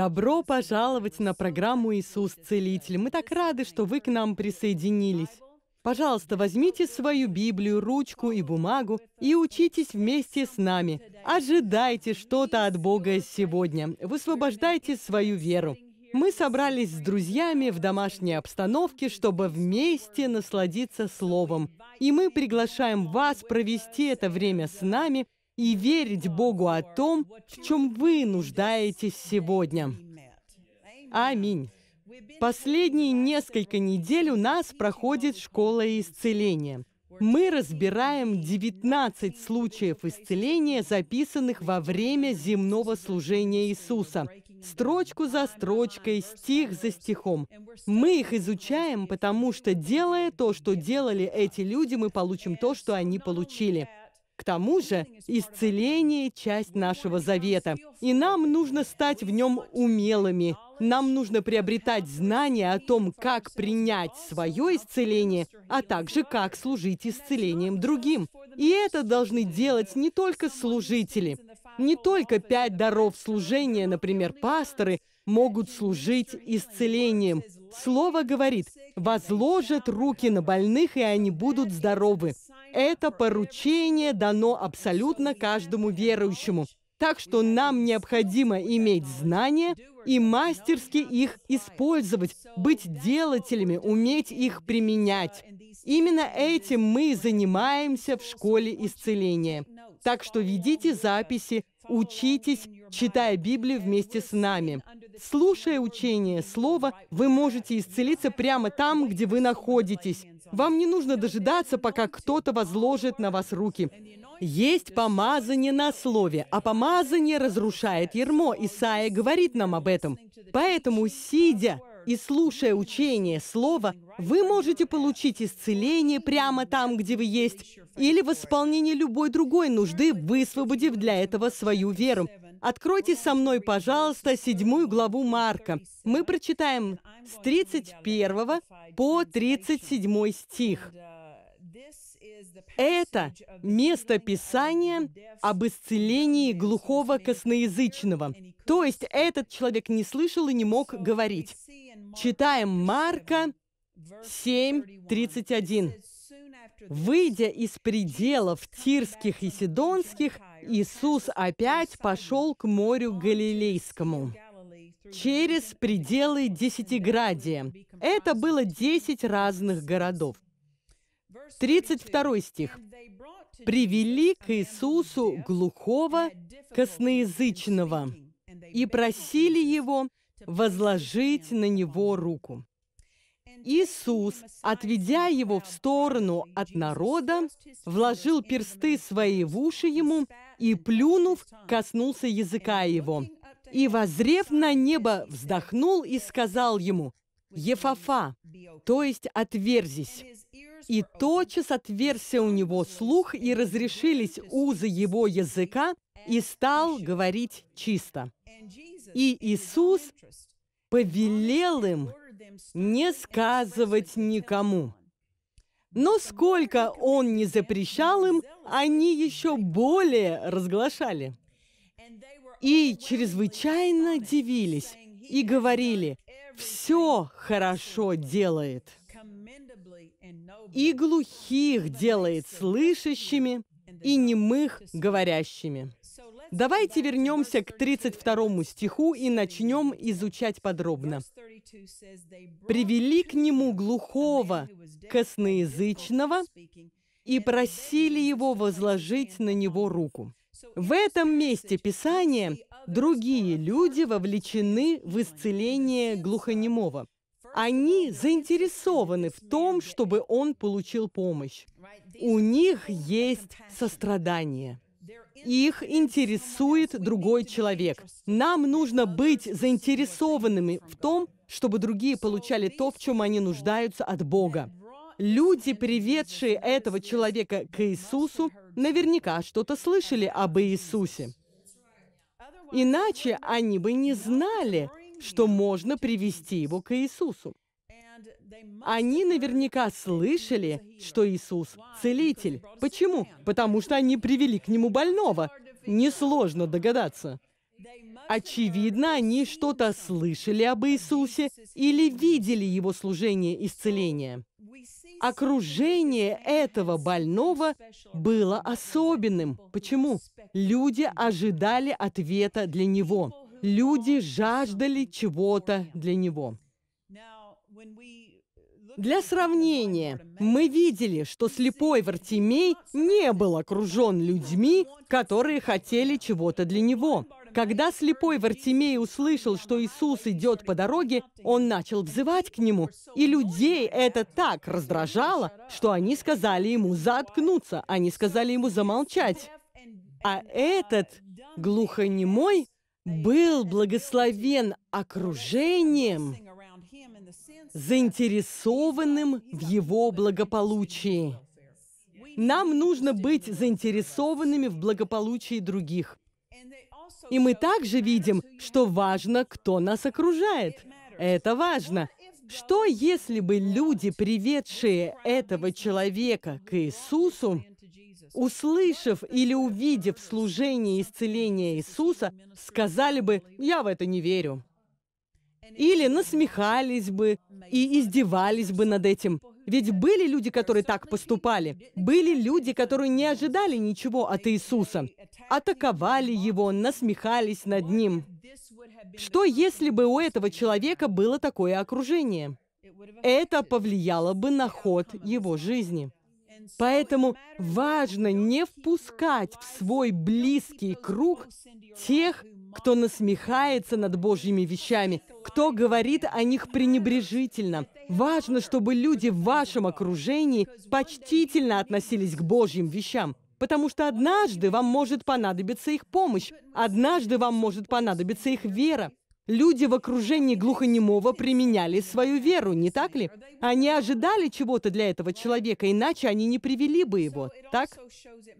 Добро пожаловать на программу «Иисус Целитель». Мы так рады, что вы к нам присоединились. Пожалуйста, возьмите свою Библию, ручку и бумагу и учитесь вместе с нами. Ожидайте что-то от Бога сегодня. Высвобождайте свою веру. Мы собрались с друзьями в домашней обстановке, чтобы вместе насладиться Словом. И мы приглашаем вас провести это время с нами – и верить Богу о том, в чем вы нуждаетесь сегодня. Аминь. Последние несколько недель у нас проходит школа исцеления. Мы разбираем 19 случаев исцеления, записанных во время земного служения Иисуса, строчку за строчкой, стих за стихом. Мы их изучаем, потому что, делая то, что делали эти люди, мы получим то, что они получили – к тому же, исцеление – часть нашего завета, и нам нужно стать в нем умелыми. Нам нужно приобретать знания о том, как принять свое исцеление, а также как служить исцелением другим. И это должны делать не только служители. Не только пять даров служения, например, пасторы, могут служить исцелением. Слово говорит, возложат руки на больных, и они будут здоровы. Это поручение дано абсолютно каждому верующему. Так что нам необходимо иметь знания и мастерски их использовать, быть делателями, уметь их применять. Именно этим мы и занимаемся в школе исцеления. Так что ведите записи, учитесь, читая Библию вместе с нами. Слушая учение Слова, вы можете исцелиться прямо там, где вы находитесь. Вам не нужно дожидаться, пока кто-то возложит на вас руки. Есть помазание на слове, а помазание разрушает ермо. Исаия говорит нам об этом. Поэтому, сидя и слушая учение Слова, вы можете получить исцеление прямо там, где вы есть, или восполнение любой другой нужды, высвободив для этого свою веру. Откройте со мной, пожалуйста, седьмую главу Марка. Мы прочитаем с 31 по 37 стих. Это место Писания об исцелении глухого косноязычного. То есть этот человек не слышал и не мог говорить. Читаем Марка 7.31. Выйдя из пределов Тирских и Сидонских, Иисус опять пошел к морю Галилейскому через пределы Десятиградия. Это было десять разных городов. 32 стих. «Привели к Иисусу глухого, косноязычного, и просили его возложить на него руку. Иисус, отведя его в сторону от народа, вложил персты свои в уши ему и, плюнув, коснулся языка его. И, возрев на небо, вздохнул и сказал ему, «Ефафа», то есть «отверзись». И тотчас отверзся у него слух, и разрешились узы его языка, и стал говорить чисто. И Иисус повелел им не сказывать никому. Но сколько Он не запрещал им, они еще более разглашали. И чрезвычайно дивились и говорили, «Все хорошо делает» и глухих делает слышащими, и немых говорящими. Давайте вернемся к 32 стиху и начнем изучать подробно. «Привели к нему глухого, косноязычного, и просили его возложить на него руку». В этом месте Писания другие люди вовлечены в исцеление глухонемого. Они заинтересованы в том, чтобы он получил помощь. У них есть сострадание их интересует другой человек. Нам нужно быть заинтересованными в том, чтобы другие получали то, в чем они нуждаются от Бога. Люди, приведшие этого человека к Иисусу, наверняка что-то слышали об Иисусе. Иначе они бы не знали, что можно привести его к Иисусу. Они наверняка слышали, что Иисус – целитель. Почему? Потому что они привели к нему больного. Несложно догадаться. Очевидно, они что-то слышали об Иисусе или видели его служение исцеления. Окружение этого больного было особенным. Почему? Люди ожидали ответа для него. Люди жаждали чего-то для него. Для сравнения, мы видели, что слепой Вартимей не был окружен людьми, которые хотели чего-то для него. Когда слепой Вартимей услышал, что Иисус идет по дороге, он начал взывать к нему, и людей это так раздражало, что они сказали ему заткнуться, они сказали ему замолчать. А этот глухонемой был благословен окружением, заинтересованным в его благополучии. Нам нужно быть заинтересованными в благополучии других. И мы также видим, что важно, кто нас окружает. Это важно. Что если бы люди, приведшие этого человека к Иисусу, услышав или увидев служение исцеления Иисуса, сказали бы «Я в это не верю». Или насмехались бы и издевались бы над этим. Ведь были люди, которые так поступали. Были люди, которые не ожидали ничего от Иисуса. Атаковали его, насмехались над ним. Что если бы у этого человека было такое окружение? Это повлияло бы на ход его жизни. Поэтому важно не впускать в свой близкий круг тех, кто насмехается над Божьими вещами, кто говорит о них пренебрежительно. Важно, чтобы люди в вашем окружении почтительно относились к Божьим вещам, потому что однажды вам может понадобиться их помощь, однажды вам может понадобиться их вера, Люди в окружении глухонемого применяли свою веру, не так ли? Они ожидали чего-то для этого человека, иначе они не привели бы его, так?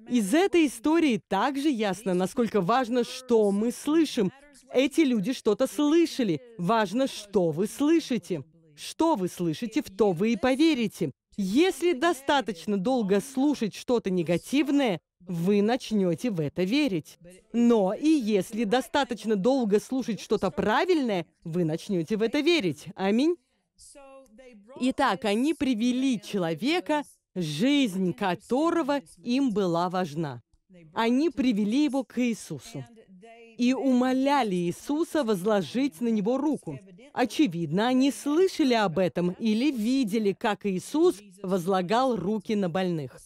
Из этой истории также ясно, насколько важно, что мы слышим. Эти люди что-то слышали. Важно, что вы слышите. Что вы слышите, в то вы и поверите. Если достаточно долго слушать что-то негативное, вы начнете в это верить. Но и если достаточно долго слушать что-то правильное, вы начнете в это верить. Аминь. Итак, они привели человека, жизнь которого им была важна. Они привели его к Иисусу и умоляли Иисуса возложить на него руку. Очевидно, они слышали об этом или видели, как Иисус возлагал руки на больных.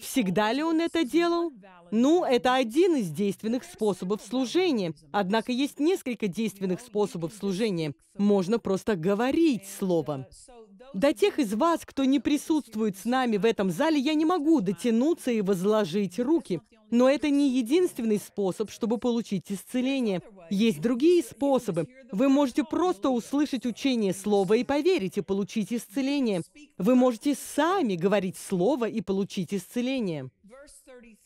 Всегда ли он это делал? Ну, это один из действенных способов служения. Однако есть несколько действенных способов служения. Можно просто говорить слово. До тех из вас, кто не присутствует с нами в этом зале, я не могу дотянуться и возложить руки. Но это не единственный способ, чтобы получить исцеление. Есть другие способы. Вы можете просто услышать учение слова и поверить, и получить исцеление. Вы можете сами говорить слово и получить исцеление.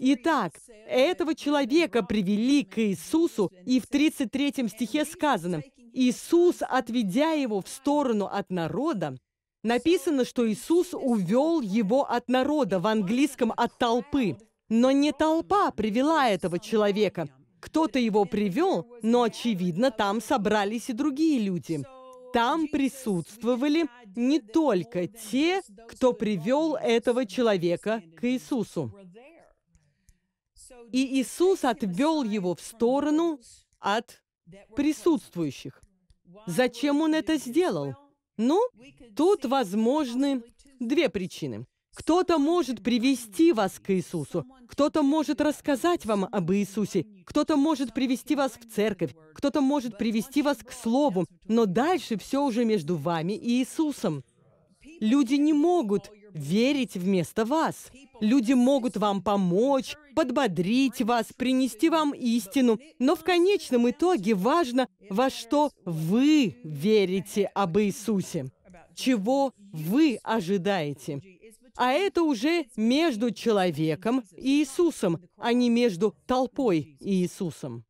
Итак, этого человека привели к Иисусу, и в 33 стихе сказано, «Иисус, отведя его в сторону от народа, Написано, что Иисус увел его от народа, в английском «от толпы». Но не толпа привела этого человека. Кто-то его привел, но, очевидно, там собрались и другие люди. Там присутствовали не только те, кто привел этого человека к Иисусу. И Иисус отвел его в сторону от присутствующих. Зачем он это сделал? Ну, тут возможны две причины. Кто-то может привести вас к Иисусу, кто-то может рассказать вам об Иисусе, кто-то может привести вас в церковь, кто-то может привести вас к Слову, но дальше все уже между вами и Иисусом. Люди не могут верить вместо вас. Люди могут вам помочь, подбодрить вас, принести вам истину. Но в конечном итоге важно, во что вы верите об Иисусе, чего вы ожидаете. А это уже между человеком и Иисусом, а не между толпой и Иисусом.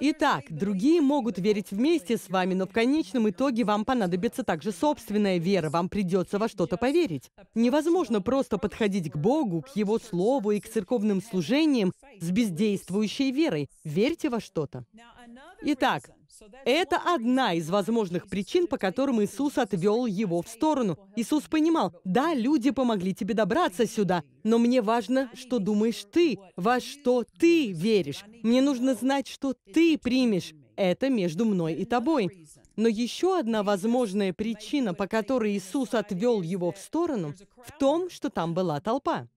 Итак, другие могут верить вместе с вами, но в конечном итоге вам понадобится также собственная вера, вам придется во что-то поверить. Невозможно просто подходить к Богу, к Его Слову и к церковным служениям с бездействующей верой. Верьте во что-то. Итак, это одна из возможных причин, по которым Иисус отвел его в сторону. Иисус понимал, да, люди помогли тебе добраться сюда, но мне важно, что думаешь ты, во что ты веришь. Мне нужно знать, что ты примешь. Это между мной и тобой. Но еще одна возможная причина, по которой Иисус отвел его в сторону, в том, что там была толпа.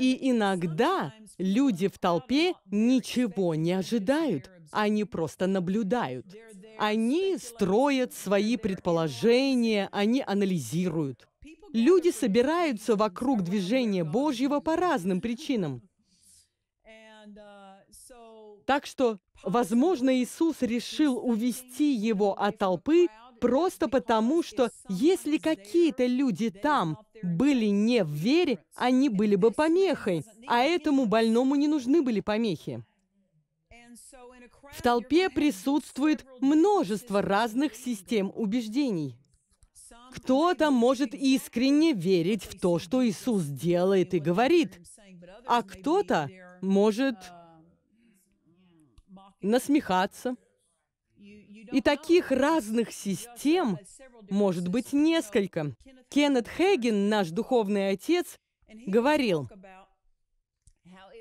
И иногда люди в толпе ничего не ожидают. Они просто наблюдают. Они строят свои предположения, они анализируют. Люди собираются вокруг движения Божьего по разным причинам. Так что, возможно, Иисус решил увести его от толпы просто потому, что если какие-то люди там были не в вере, они были бы помехой, а этому больному не нужны были помехи. В толпе присутствует множество разных систем убеждений. Кто-то может искренне верить в то, что Иисус делает и говорит, а кто-то может насмехаться. И таких разных систем может быть несколько. Кеннет Хейген, наш духовный отец, говорил,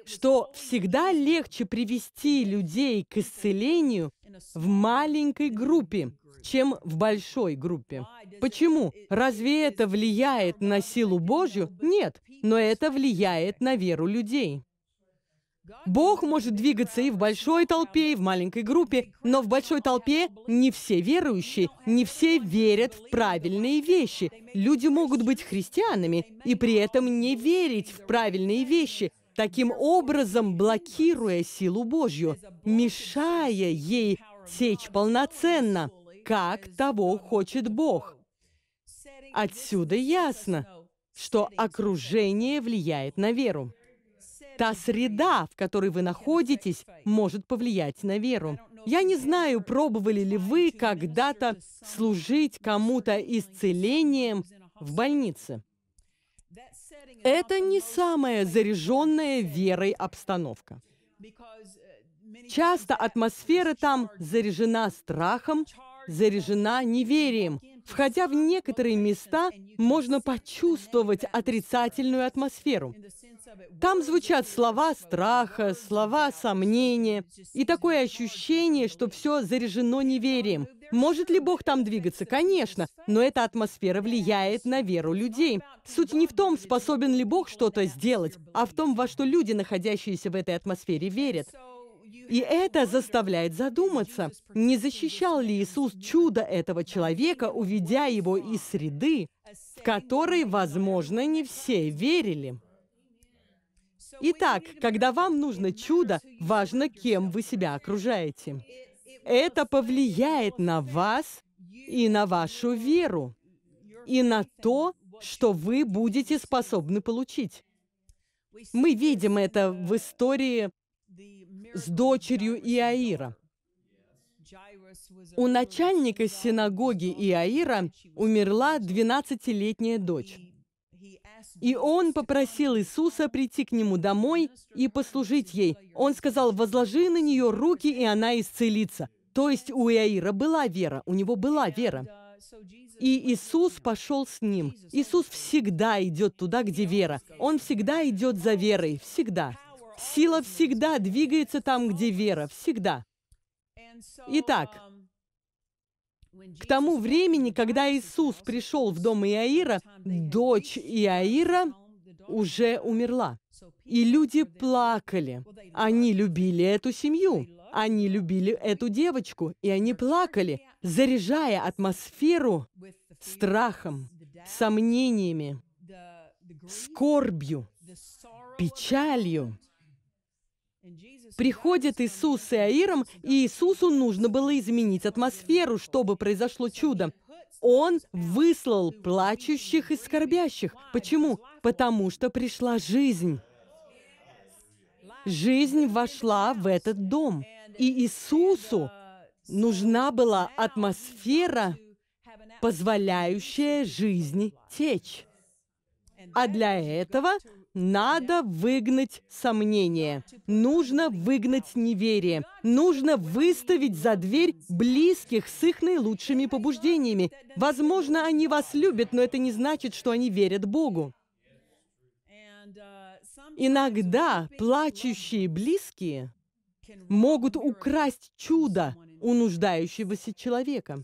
что всегда легче привести людей к исцелению в маленькой группе, чем в большой группе. Почему? Разве это влияет на силу Божью? Нет, но это влияет на веру людей. Бог может двигаться и в большой толпе, и в маленькой группе, но в большой толпе не все верующие, не все верят в правильные вещи. Люди могут быть христианами и при этом не верить в правильные вещи, таким образом блокируя силу Божью, мешая ей течь полноценно, как того хочет Бог. Отсюда ясно, что окружение влияет на веру. Та среда, в которой вы находитесь, может повлиять на веру. Я не знаю, пробовали ли вы когда-то служить кому-то исцелением в больнице это не самая заряженная верой обстановка. Часто атмосфера там заряжена страхом, заряжена неверием, Входя в некоторые места, можно почувствовать отрицательную атмосферу. Там звучат слова страха, слова сомнения, и такое ощущение, что все заряжено неверием. Может ли Бог там двигаться? Конечно, но эта атмосфера влияет на веру людей. Суть не в том, способен ли Бог что-то сделать, а в том, во что люди, находящиеся в этой атмосфере, верят. И это заставляет задуматься, не защищал ли Иисус чудо этого человека, уведя его из среды, в которой, возможно, не все верили. Итак, когда вам нужно чудо, важно, кем вы себя окружаете. Это повлияет на вас и на вашу веру, и на то, что вы будете способны получить. Мы видим это в истории с дочерью Иаира. У начальника синагоги Иаира умерла 12-летняя дочь. И он попросил Иисуса прийти к нему домой и послужить ей. Он сказал, возложи на нее руки, и она исцелится. То есть у Иаира была вера, у него была вера. И Иисус пошел с ним. Иисус всегда идет туда, где вера. Он всегда идет за верой, всегда. Сила всегда двигается там, где вера, всегда. Итак, к тому времени, когда Иисус пришел в дом Иаира, дочь Иаира уже умерла. И люди плакали. Они любили эту семью, они любили эту девочку, и они плакали, заряжая атмосферу страхом, сомнениями, скорбью, печалью. Приходят Иисус с Аиром, и Иисусу нужно было изменить атмосферу, чтобы произошло чудо. Он выслал плачущих и скорбящих. Почему? Потому что пришла жизнь. Жизнь вошла в этот дом. И Иисусу нужна была атмосфера, позволяющая жизни течь. А для этого надо выгнать сомнение. Нужно выгнать неверие. Нужно выставить за дверь близких с их наилучшими побуждениями. Возможно, они вас любят, но это не значит, что они верят Богу. Иногда плачущие близкие могут украсть чудо у нуждающегося человека.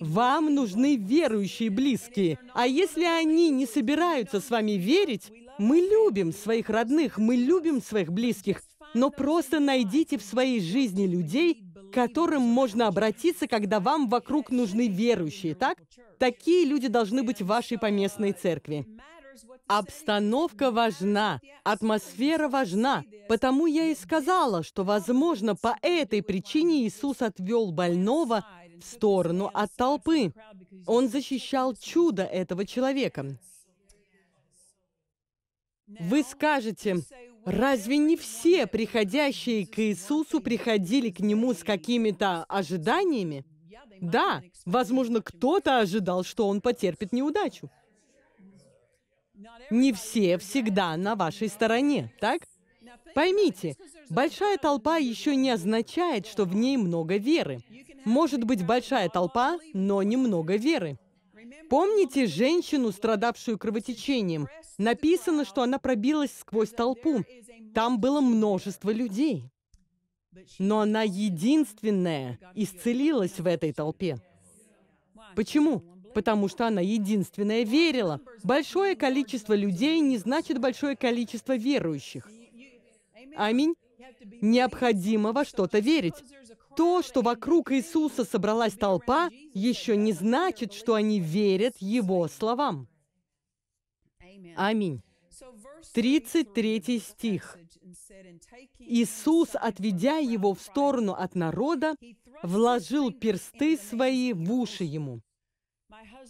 Вам нужны верующие близкие. А если они не собираются с вами верить, мы любим своих родных, мы любим своих близких, но просто найдите в своей жизни людей, к которым можно обратиться, когда вам вокруг нужны верующие, так? Такие люди должны быть в вашей поместной церкви. Обстановка важна, атмосфера важна. Потому я и сказала, что, возможно, по этой причине Иисус отвел больного в сторону от толпы. Он защищал чудо этого человека. Вы скажете, разве не все приходящие к Иисусу приходили к Нему с какими-то ожиданиями? Да, возможно, кто-то ожидал, что он потерпит неудачу. Не все всегда на вашей стороне, так? Поймите, большая толпа еще не означает, что в ней много веры. Может быть большая толпа, но немного веры. Помните женщину, страдавшую кровотечением? Написано, что она пробилась сквозь толпу. Там было множество людей. Но она единственная исцелилась в этой толпе. Почему? Потому что она единственная верила. Большое количество людей не значит большое количество верующих. Аминь. Необходимо во что-то верить. То, что вокруг Иисуса собралась толпа, еще не значит, что они верят Его словам. Аминь. 33 стих. Иисус, отведя его в сторону от народа, вложил персты свои в уши ему.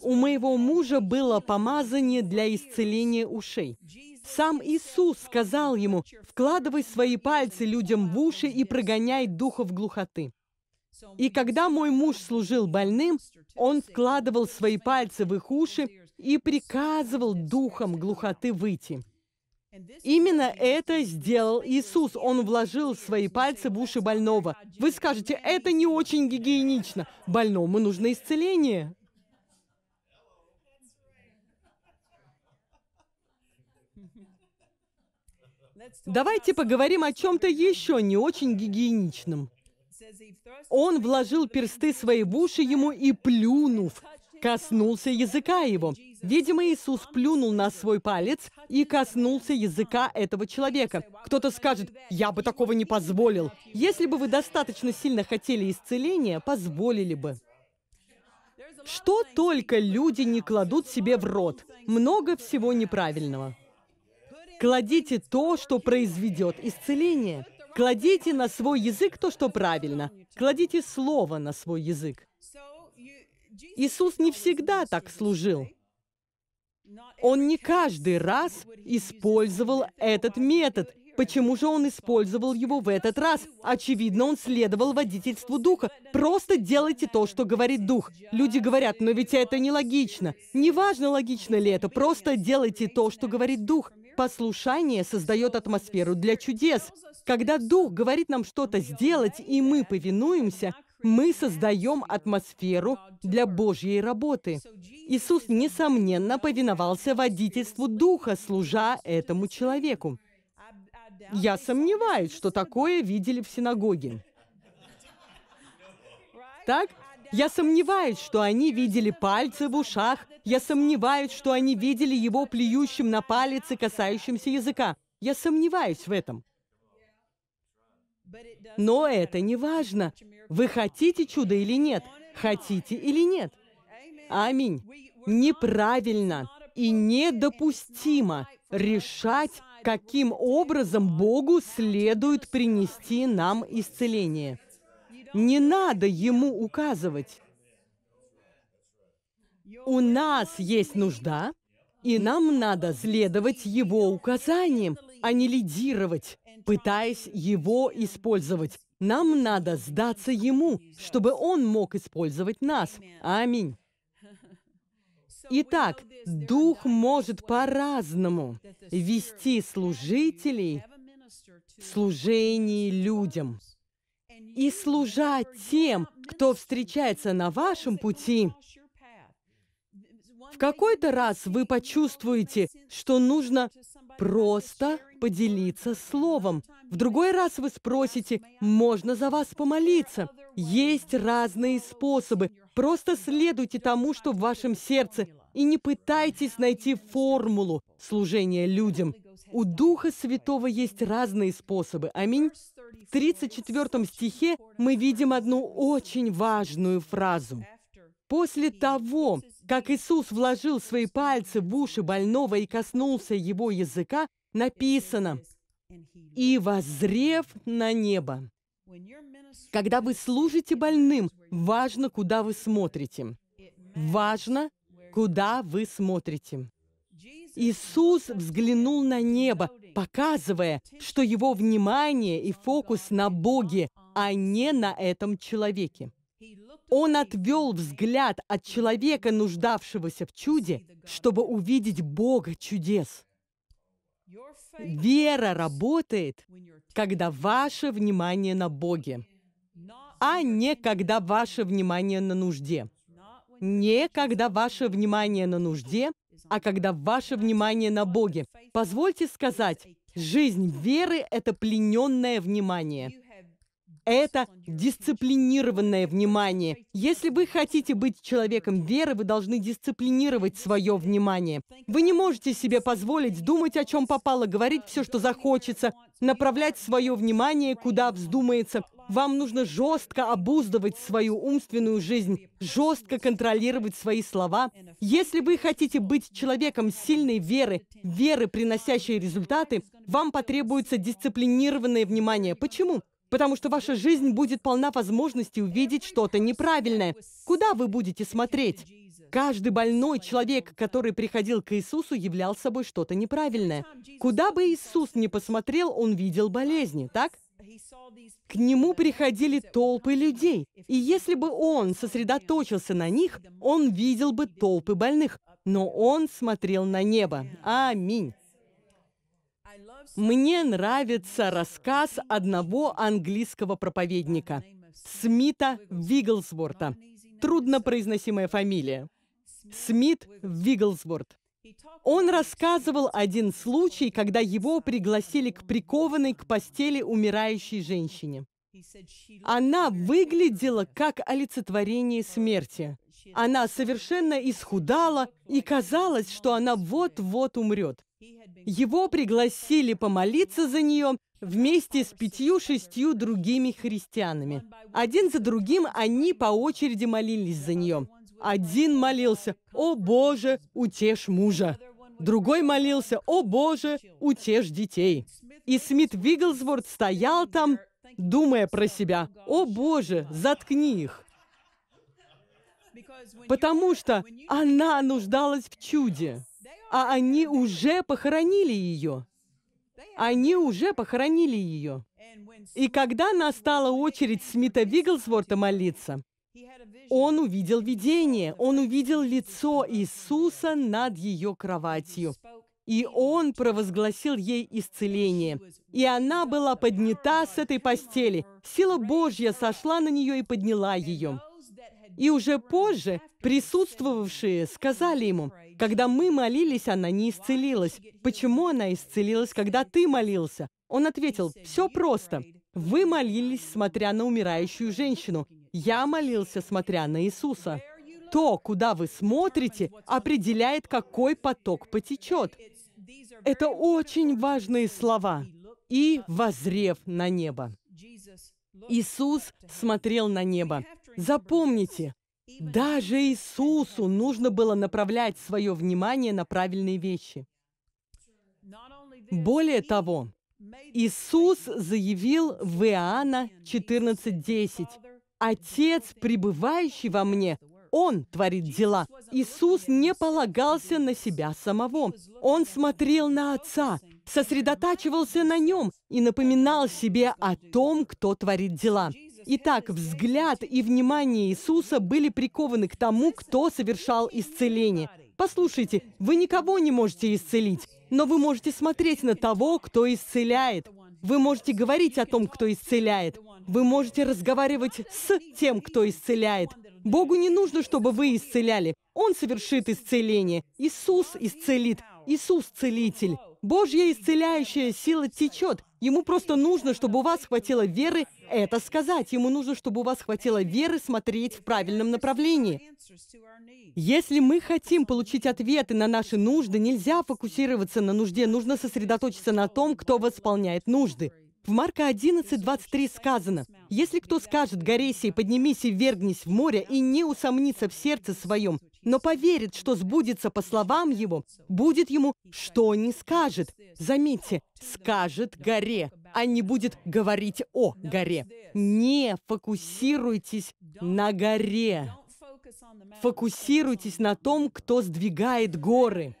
У моего мужа было помазание для исцеления ушей. Сам Иисус сказал ему, «Вкладывай свои пальцы людям в уши и прогоняй духов глухоты». И когда мой муж служил больным, он вкладывал свои пальцы в их уши и приказывал духом глухоты выйти. Именно это сделал Иисус. Он вложил свои пальцы в уши больного. Вы скажете, это не очень гигиенично. Больному нужно исцеление. Давайте поговорим о чем-то еще не очень гигиеничном. Он вложил персты свои в уши ему и, плюнув, коснулся языка его. Видимо, Иисус плюнул на свой палец и коснулся языка этого человека. Кто-то скажет, «Я бы такого не позволил». Если бы вы достаточно сильно хотели исцеления, позволили бы. Что только люди не кладут себе в рот. Много всего неправильного. Кладите то, что произведет исцеление. Кладите на свой язык то, что правильно. Кладите слово на свой язык. Иисус не всегда так служил. Он не каждый раз использовал этот метод. Почему же он использовал его в этот раз? Очевидно, он следовал водительству Духа. Просто делайте то, что говорит Дух. Люди говорят, но ведь это нелогично. Неважно, логично ли это, просто делайте то, что говорит Дух. Послушание создает атмосферу для чудес. Когда Дух говорит нам что-то сделать, и мы повинуемся, мы создаем атмосферу для Божьей работы. Иисус, несомненно, повиновался водительству Духа, служа этому человеку. Я сомневаюсь, что такое видели в синагоге. Так? Я сомневаюсь, что они видели пальцы в ушах. Я сомневаюсь, что они видели его плюющим на палец и касающимся языка. Я сомневаюсь в этом. Но это не важно. Вы хотите чудо или нет? Хотите или нет? Аминь. Неправильно и недопустимо решать, каким образом Богу следует принести нам исцеление. Не надо ему указывать. У нас есть нужда, и нам надо следовать его указаниям, а не лидировать, пытаясь его использовать. Нам надо сдаться ему, чтобы он мог использовать нас. Аминь. Итак, Дух может по-разному вести служителей в служении людям и служа тем, кто встречается на вашем пути, в какой-то раз вы почувствуете, что нужно просто поделиться словом. В другой раз вы спросите, можно за вас помолиться? Есть разные способы. Просто следуйте тому, что в вашем сердце, и не пытайтесь найти формулу служения людям. У Духа Святого есть разные способы. Аминь. В 34 стихе мы видим одну очень важную фразу. После того, как Иисус вложил свои пальцы в уши больного и коснулся его языка, написано «И воззрев на небо». Когда вы служите больным, важно, куда вы смотрите. Важно, куда вы смотрите. Иисус взглянул на небо, показывая, что его внимание и фокус на Боге, а не на этом человеке. Он отвел взгляд от человека, нуждавшегося в чуде, чтобы увидеть Бога чудес. Вера работает, когда ваше внимание на Боге, а не когда ваше внимание на нужде. Не когда ваше внимание на нужде, а когда ваше внимание на Боге. Позвольте сказать, жизнь веры – это плененное внимание. Это дисциплинированное внимание. Если вы хотите быть человеком веры, вы должны дисциплинировать свое внимание. Вы не можете себе позволить думать, о чем попало, говорить все, что захочется, направлять свое внимание, куда вздумается. Вам нужно жестко обуздывать свою умственную жизнь, жестко контролировать свои слова. Если вы хотите быть человеком сильной веры, веры, приносящей результаты, вам потребуется дисциплинированное внимание. Почему? потому что ваша жизнь будет полна возможности увидеть что-то неправильное. Куда вы будете смотреть? Каждый больной человек, который приходил к Иисусу, являл собой что-то неправильное. Куда бы Иисус ни посмотрел, он видел болезни, так? К нему приходили толпы людей, и если бы он сосредоточился на них, он видел бы толпы больных, но он смотрел на небо. Аминь. Мне нравится рассказ одного английского проповедника Смита Вигглсворта. Труднопроизносимая фамилия. Смит Вигглсворт. Он рассказывал один случай, когда его пригласили к прикованной к постели умирающей женщине. Она выглядела как олицетворение смерти. Она совершенно исхудала, и казалось, что она вот-вот умрет. Его пригласили помолиться за нее вместе с пятью-шестью другими христианами. Один за другим они по очереди молились за нее. Один молился «О Боже, утешь мужа!» Другой молился «О Боже, утешь детей!» И Смит Вигглсворт стоял там, думая про себя «О Боже, заткни их!» Потому что она нуждалась в чуде а они уже похоронили ее. Они уже похоронили ее. И когда настала очередь Смита Вигглсворта молиться, он увидел видение, он увидел лицо Иисуса над ее кроватью. И он провозгласил ей исцеление. И она была поднята с этой постели. Сила Божья сошла на нее и подняла ее. И уже позже присутствовавшие сказали ему, когда мы молились, она не исцелилась. Почему она исцелилась, когда ты молился? Он ответил, все просто. Вы молились, смотря на умирающую женщину. Я молился, смотря на Иисуса. То, куда вы смотрите, определяет, какой поток потечет. Это очень важные слова. «И возрев на небо». Иисус смотрел на небо. Запомните, даже Иисусу нужно было направлять свое внимание на правильные вещи. Более того, Иисус заявил в Иоанна 14:10, «Отец, пребывающий во мне, он творит дела. Иисус не полагался на себя самого. Он смотрел на Отца, сосредотачивался на Нем и напоминал себе о том, кто творит дела. Итак, взгляд и внимание Иисуса были прикованы к тому, кто совершал исцеление. Послушайте, вы никого не можете исцелить, но вы можете смотреть на того, кто исцеляет. Вы можете говорить о том, кто исцеляет. Вы можете разговаривать с тем, кто исцеляет. Богу не нужно, чтобы вы исцеляли. Он совершит исцеление. Иисус исцелит. Иисус – целитель. Божья исцеляющая сила течет Ему просто нужно, чтобы у вас хватило веры это сказать. Ему нужно, чтобы у вас хватило веры смотреть в правильном направлении. Если мы хотим получить ответы на наши нужды, нельзя фокусироваться на нужде. Нужно сосредоточиться на том, кто восполняет нужды. В Марка 11:23 сказано, «Если кто скажет, горейся поднимись и вергнись в море, и не усомнится в сердце своем, но поверит, что сбудется по словам его, будет ему, что не скажет». Заметьте, «скажет горе», а не будет говорить о горе. Не фокусируйтесь на горе. Фокусируйтесь на том, кто сдвигает горы.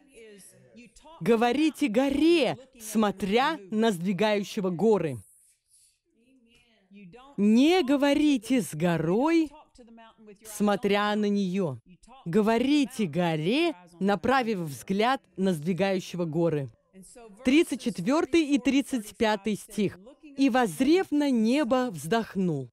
Говорите горе, смотря на сдвигающего горы. Не говорите с горой, смотря на нее. Говорите горе, направив взгляд на сдвигающего горы. 34 и 35 стих. «И, возрев на небо, вздохнул,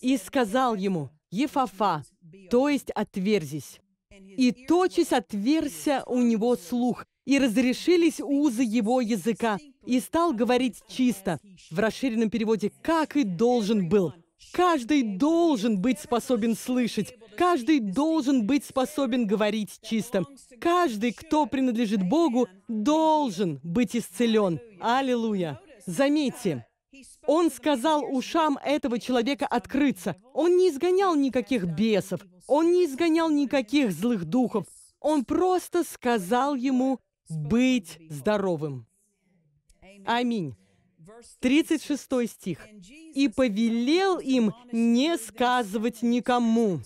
и сказал ему, Ефафа, то есть отверзись. И тотчас отверся у него слух, и разрешились узы его языка, и стал говорить чисто, в расширенном переводе «как и должен был». Каждый должен быть способен слышать, каждый должен быть способен говорить чисто. Каждый, кто принадлежит Богу, должен быть исцелен. Аллилуйя! Заметьте, он сказал ушам этого человека открыться. Он не изгонял никаких бесов, он не изгонял никаких злых духов. Он просто сказал ему быть здоровым. Аминь. 36 стих. «И повелел им не сказывать никому».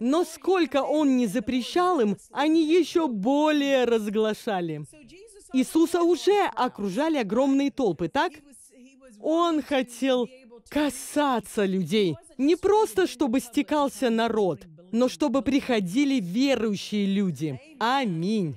Но сколько он не запрещал им, они еще более разглашали. Иисуса уже окружали огромные толпы, так? Он хотел касаться людей, не просто чтобы стекался народ, но чтобы приходили верующие люди. Аминь.